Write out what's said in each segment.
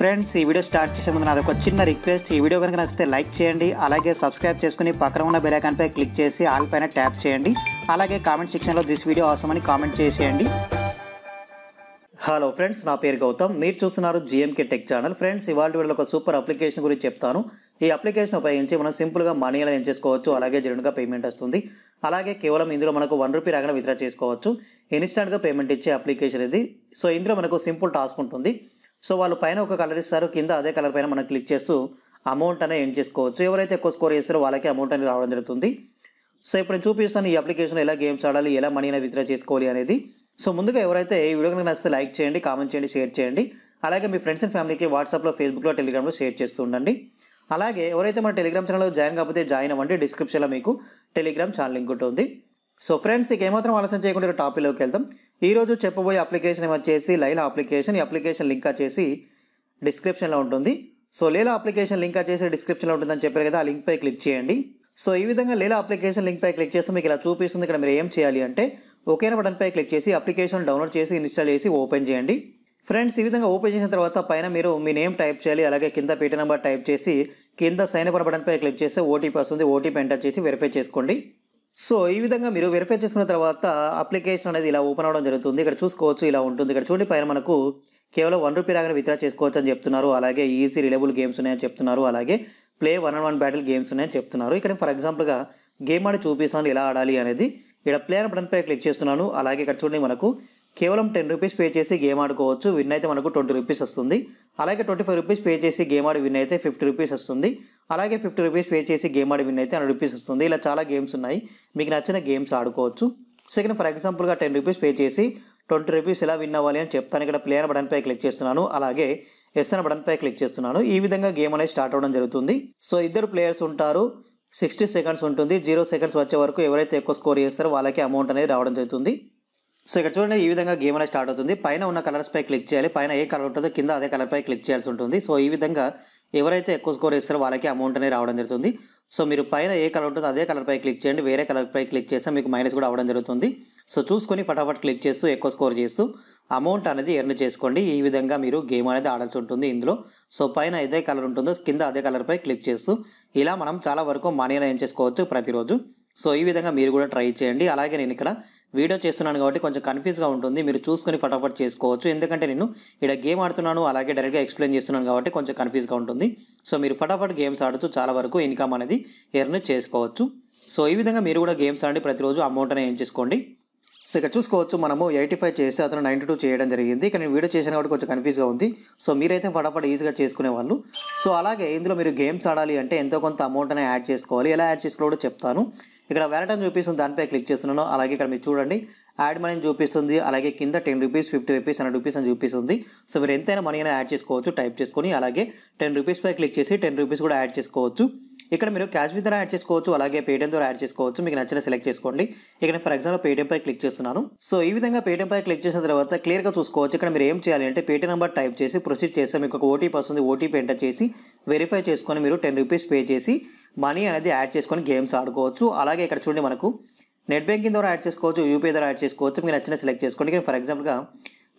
friends ఈ video start చేసే ముందు నాది ఒక చిన్న రిక్వెస్ట్ ఈ వీడియో కనుక నచ్చితే లైక్ చేయండి అలాగే సబ్స్క్రైబ్ చేసుకుని పక్కన ఉన్న పై క్లిక్ చేసి ఆల్ పైన ట్యాప్ చేయండి అలాగే కామెంట్ సెక్షన్లో దిస్ వీడియో అవసరం అని కామెంట్ చేసేయండి హలో ఫ్రెండ్స్ నా పేరు గౌతమ్ మీరు చూస్తున్నారు జిఎంకే టెక్ ఛానల్ ఫ్రెండ్స్ ఇవాళ వీడియోలో ఒక సూపర్ అప్లికేషన్ గురించి చెప్తాను ఈ అప్లికేషన్ ఉపయోగించి మనం సింపుల్గా మనీ అనేది చేసుకోవచ్చు అలాగే జరుగుగా పేమెంట్ వస్తుంది అలాగే కేవలం ఇందులో మనకు వన్ రూపీ రాగానే విత్డ్రా చేసుకోవచ్చు ఇన్స్టాంట్గా పేమెంట్ ఇచ్చే అప్లికేషన్ ఇది సో ఇందులో మనకు సింపుల్ టాస్క్ ఉంటుంది సో వాళ్ళు పైన ఒక కలర్ ఇస్తారు కింద అదే కలర్ పైన మనం క్లిక్ చేస్తూ అమౌంట్ అనేది ఎండ్ చేసుకోవచ్చు ఎవరైతే ఎక్కువ స్కోర్ చేస్తారో వాళ్ళకే అమౌంట్ అనేది రావడం జరుగుతుంది సో ఇప్పుడు నేను చూపిస్తాను ఈ అప్లికేషన్ ఎలా గేమ్స్ ఆడాలి ఎలా మనీ అనేది విత్డ్రా చేసుకోవాలి అనేది సో ముందుగా ఎవరైతే ఈ వీడియో కనుక నచ్చితే లైక్ చేయండి కామెంట్ చేయండి షేర్ చేయండి అలాగే మీ ఫ్రెండ్స్ అండ్ ఫ్యామిలీకి వాట్సాప్లో ఫేస్బుక్లో టెలిగ్రామ్లో షేర్ చేస్తూ ఉండండి అలాగే ఎవరైతే మన టెలిగ్రామ్ ఛానల్లో జాయిన్ కాకపోతే జాయిన్ అవ్వండి డిస్క్రిప్షన్లో మీకు టెలిగ్రామ్ ఛానల్ లింక్ ఉంటుంది సో ఫ్రెండ్స్ ఇక ఏమాత్రం ఆలస్యం చేయకుండా టాపిక్లోకి వెళ్దాం ఈరోజు చెప్పబోయే అప్లికేషన్ వచ్చేసి లైలా అప్లికేషన్ ఈ అప్లికేషన్ లింక్ వచ్చేసి డిస్క్రిప్షన్లో ఉంటుంది సో లేలా అప్లికేషన్ లింక్ వచ్చేసి డిస్క్రిప్షన్లో ఉంటుందని చెప్పారు కదా ఆ లింక్పై క్లిక్ చేయండి సో ఈ విధంగా లేలా అప్లికేషన్ లింక్పై క్లిక్ చేస్తే మీకు ఇలా చూపిస్తుంది ఇక్కడ మీరు ఏం చేయాలి అంటే బటన్ పై క్లిక్ చేసి అప్లికేషన్ డౌన్లోడ్ చేసి ఇన్స్టాల్ చేసి ఓపెన్ చేయండి ఫ్రెండ్స్ ఈ విధంగా ఓపెన్ చేసిన తర్వాత పైన మీరు మీ నేమ్ టైప్ చేయాలి అలాగే కింద పేటీ నెంబర్ టైప్ చేసి కింద సైన్ అప్ పై క్లిక్ చేస్తే ఓటీపీ వస్తుంది ఓటీపీ ఎంటర్ చేసి వెరిఫై చేసుకోండి సో ఈ విధంగా మీరు వెరిఫై చేసుకున్న తర్వాత అప్లికేషన్ అనేది ఇలా ఓపెన్ అవ్వడం జరుగుతుంది ఇక్కడ చూసుకోవచ్చు ఇలా ఉంటుంది ఇక్కడ చూడండి పైన మనకు కేవలం వన్ రూపీ రాగానే విత్డ్రా చేసుకోవచ్చు అని చెప్తున్నారు అలాగే ఈజీ రిలేబుల్ గేమ్స్ ఉన్నాయని చెప్తున్నారు అలాగే play one and one battle games ఉన్నాయని చెప్తున్నారు ఇక్కడ ఫర్ ఎగ్జాంపుల్గా గేమ్ ఆడి చూపిస్తాను ఎలా ఆడాలి అనేది ఇక్కడ ప్లే బటన్పై క్లిక్ చేస్తున్నాను అలాగే ఇక్కడ చూడండి మనకు కేవలం టెన్ రూపీస్ పే చేసి గేమ్ ఆడుకోవచ్చు విన్ అయితే మనకు ట్వంటీ రూపీస్ వస్తుంది అలాగే ట్వంటీ ఫైవ్ రూపీస్ పే చేసి గేమ్ ఆడి విన్ అయితే ఫిఫ్టీ రూపీస్ వస్తుంది అలాగే ఫిఫ్టీ రూపీస్ పే చేసి గేమ్ ఆడి విన్ అయితే హండ్రెడ్ రూపీస్ వస్తుంది ఇలా చాలా గేమ్స్ ఉన్నాయి మీకు నచ్చిన గేమ్స్ ఆడుకోవచ్చు సెకండ్ ఫర్ ఎగ్జాంపుల్గా టెన్ రూపీస్ పే చేసి ట్వంటీ రూపీస్ ఎలా విన్ అవ్వాలి అని చెప్తాను ఇక్కడ ప్లేయర్ అనే బటన్పై క్లిక్ చేస్తున్నాను అలాగే ఎస్ అనే బటన్పై క్లిక్ చేస్తున్నాను ఈ విధంగా గేమ్ అనేది స్టార్ట్ అవ్వడం జరుగుతుంది సో ఇద్దరు ప్లేయర్స్ ఉంటారు సిక్స్టీ సెకండ్స్ ఉంటుంది జీరో సెకండ్స్ వచ్చే వరకు ఎవరైతే ఎక్కువ స్కోర్ చేస్తారో వాళ్ళకి అమౌంట్ అనేది రావడం జరుగుతుంది సో ఇక్కడ చూడండి ఈ విధంగా గేమ్ అనేది స్టార్ట్ అవుతుంది పైన ఉన్న కలర్స్ పై క్లిక్ చేయాలి పైన ఏ కలర్ ఉంటుందో కింద అదే కలర్పై క్లిక్ చేయాల్సి ఉంటుంది సో ఈ విధంగా ఎవరైతే ఎక్కువ స్కోర్ ఇస్తారో వాళ్ళకి అమౌంట్ అనేది రావడం జరుగుతుంది సో మీరు పైన ఏ కలర్ ఉంటుందో అదే కలర్పై క్లిక్ చేయండి వేరే కలర్పై క్లిక్ చేస్తే మీకు మైనస్ కూడా అవ్వడం జరుగుతుంది సో చూసుకొని ఫటాఫట్ క్లిక్ చేస్తూ ఎక్కువ స్కోర్ చేస్తూ అమౌంట్ అనేది ఎర్న్ చేసుకోండి ఈ విధంగా మీరు గేమ్ అనేది ఆడాల్సి ఉంటుంది ఇందులో సో పైన ఏదే కలర్ ఉంటుందో కింద అదే కలర్పై క్లిక్ చేస్తూ ఇలా మనం చాలా వరకు మనీ అనేది చేసుకోవచ్చు ప్రతిరోజు సో ఈ విధంగా మీరు కూడా ట్రై చేయండి అలాగే నేను ఇక్కడ వీడియో చేస్తున్నాను కాబట్టి కొంచెం కన్ఫ్యూజ్గా ఉంటుంది మీరు చూసుకొని ఫటాఫట్ చేసుకోవచ్చు ఎందుకంటే నేను ఇక్కడ గేమ్ ఆడుతున్నాను అలాగే డైరెక్ట్గా ఎక్స్ప్లెయిన్ చేస్తున్నాను కాబట్టి కొంచెం కన్ఫ్యూజ్గా ఉంటుంది సో మీరు ఫటాఫట్ గేమ్స్ ఆడుతూ చాలా వరకు ఇన్కమ్ అనేది ఎర్న్ చేసుకోవచ్చు సో ఈ విధంగా మీరు కూడా గేమ్స్ ఆడి ప్రతిరోజు అమౌంట్ అనేది ఏం చేసుకోండి సో ఇక్కడ చూసుకోవచ్చు మనము ఎయిటీ ఫైవ్ చేసి అతను నైంటీ టూ చేయడం జరిగింది కానీ వీడియో చేసిన కాబట్టి కొంచెం కన్ఫ్యూజ్గా ఉంది సో మీరైతే ఫటాఫట్ ఈజీగా చేసుకునే వాళ్ళు సో అలాగే ఇందులో మీరు గేమ్స్ ఆడాలి అంటే ఎంతో కొంత అమౌంట్ అనేది యాడ్ చేసుకోవాలి ఎలా యాడ్ చేసుకోవడో చెప్తాను ఇక్కడ వ్యాలెట్ అని చూపిస్తుంది దానిపై క్లిక్ చేస్తున్నాను అలాగే ఇక్కడ మీరు చూడండి యాడ్ మనీ చూపిస్తుంది అలాగే కింద ten rupees fifty rupees hundred rupees అని చూపిస్తుంది సో మీరు ఎంతైనా మనీ అయినా యాడ్ చేసుకోవచ్చు టైప్ చేసుకొని అలాగే టెన్ రూపీస్పై క్లిక్ చేసి టెన్ రూపీస్ కూడా యాడ్ చేసుకోవచ్చు ఇక్కడ మీరు క్యాష్ విత్ యాడ్ చేసుకోవచ్చు అలాగే పేటిఎం ద్వారా యాడ్ చేసుకోవచ్చు మీకు నచ్చిన సెలెక్ట్ చేసుకోండి ఇక్కడ ఫర్ ఎగ్జాంపుల్ పేటిఎం పై క్లిక్ చేస్తున్నాను సో ఈ విధంగా పేటిఎం పై క్లిక్ చేసిన తర్వాత క్లియర్గా చూసుకోవచ్చు ఇక్కడ మీరు ఏం చేయాలి అంటే పేటిఎం నెంబర్ టైప్ చేసి ప్రొసీడ్ చేస్తే మీకు ఒక ఓటీపీ వస్తుంది ఓటీపీ ఎంటర్ చేసి వెరిఫై చేసుకొని మీరు టెన్ రూపీస్ పే చేసి మనీ అనేది యాడ్ చేసుకొని గేమ్స్ ఆడుకోవచ్చు అలాగే ఇక్కడ చూడండి మనకు నెట్ బ్యాంకింగ్ ద్వారా యాడ్ చేసుకోవచ్చు యూపీఐ ద్వారా యాడ్ చేసుకోవచ్చు మీకు నచ్చిన సెలెక్ట్ చేసుకోండి ఫర్ ఎగ్జాంపుల్గా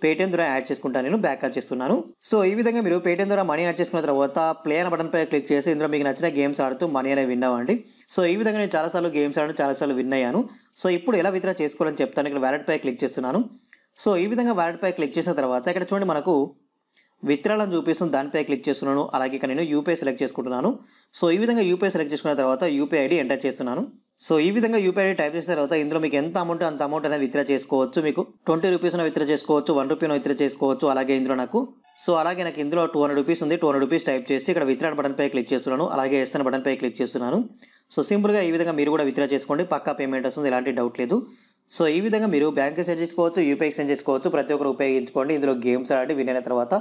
పేటిఎం ద్వారా యాడ్ చేసుకుంటాను నేను బ్యాక్ యాడ్ చేస్తున్నాను సో ఈ విధంగా మీరు పేటిఎం ద్వారా మనీ యాడ్ చేసుకున్న తర్వాత ప్లే అనే బటన్ పై క్లిక్ చేసి ఇందులో మీకు నచ్చిన గేమ్స్ ఆడుతూ మనీ అనేవి విన్నామండి సో ఈ విధంగా నేను చాలాసార్లు గేమ్స్ ఆడాను చాలాసార్లు విన్ అయ్యాను సో ఇప్పుడు ఎలా విత్డ్రా చేసుకోవాలని చెప్తాను ఇక్కడ వ్యాలెట్ పై క్లిక్ చేస్తున్నాను సో ఈ విధంగా వ్యాలెట్ పై క్లిక్ చేసిన తర్వాత ఇక్కడ చూడండి మనకు విత్రాలను చూపిస్తుంది దానిపై క్లిక్ చేస్తున్నాను అలాగే ఇక్కడ నేను యూపీఐ సెలెక్ట్ చేసుకుంటున్నాను సో ఈ విధంగా యూపీఐ సెలెక్ట్ చేసుకున్న తర్వాత యూపీఐ ఐడి ఎంటర్ చేస్తున్నాను సో ఈ విధంగా యూపీఐ టైప్ చేసిన తర్వాత ఇందులో మీకు ఎంత అమౌంట్ అంత అమౌంట్ అనేది విత్డ్రా చేసుకోవచ్చు మీకు ట్వంటీ రూపీస్ విత్డ్రా చేసుకోవచ్చు వన్ రూపీన విత్డ్రా చేసుకోవచ్చు అలాగే ఇందులో నాకు సో అలాగే నాకు ఇందులో టూ హండ్రెడ్ రూపీస్ ఉంది టూ హండ్రెడ్ రూపీస్ టైప్ చేసి ఇక్కడ విత్డ్రా బటన్ పై క్లిక్ చేస్తున్నాను అలాగే ఎస్ఎన్ బటన్ పై క్లిక్ చేస్తున్నాను సో సింపుల్గా ఈ విధంగా మీరు కూడా విత్డ్రా చేసుకోండి పక్కా పేమెంట్ వస్తుంది ఎలాంటి డౌట్ లేదు సో ఈ విధంగా మీరు బ్యాంక్ సెండ్ చేసుకోవచ్చు యూపీఐ ఎక్స్చేంజ్ చేసుకోవచ్చు ప్రతి ఒక్కరు ఉపయోగించుకోండి ఇందులో గేమ్స్ ఆడి విన్ అయిన తర్వాత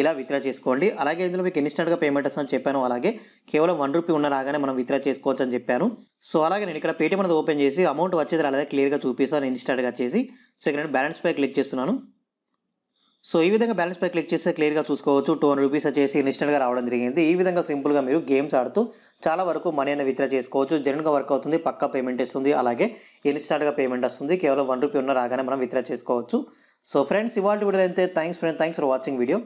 ఇలా విత్డ్రా చేసుకోండి అలాగే ఇందులో మీకు ఇన్స్టెంట్గా పేమెంట్ వస్తుందని చెప్పాను అలాగే కేవలం వన్ రూపీ ఉన్న రాగానే మనం విత్డ్రా చేసుకోవచ్చు అని చెప్పాను సో అలాగే నేను ఇక్కడ పేటీఎం అనేది ఓపెన్ చేసి అమౌంట్ వచ్చేది అలాగే క్లియర్గా చూపిస్తాను ఇన్స్టెంట్గా చేసి సో ఇక్కడ నేను పై క్లిక్ చేస్తున్నాను సో ఈ విధంగా బ్యాలెన్స్ పై క్లిక్ చేస్తే క్లియర్గా చూసుకోవచ్చు టూ హండ్రెడ్ రూపీస్ వచ్చేసి ఇన్స్టెంట్గా రావడం జరిగింది ఈ విధంగా సింపుల్గా మీరు గేమ్స్ ఆడుతూ చాలా వరకు మనీ అనేది విత్డ్రా చేసుకోవచ్చు జనరల్గా వర్క్ అవుతుంది పక్కా పేమెంట్ ఇస్తుంది అలాగే ఇన్స్టాంట్గా పేమెంట్ వస్తుంది కేవలం వన్ రూపీ ఉన్న రాగానే మనం విత్డ్రా చేసుకోవచ్చు సో ఫ్రెండ్స్ ఇవాళ వీడియో అయితే thanks friend thanks for watching video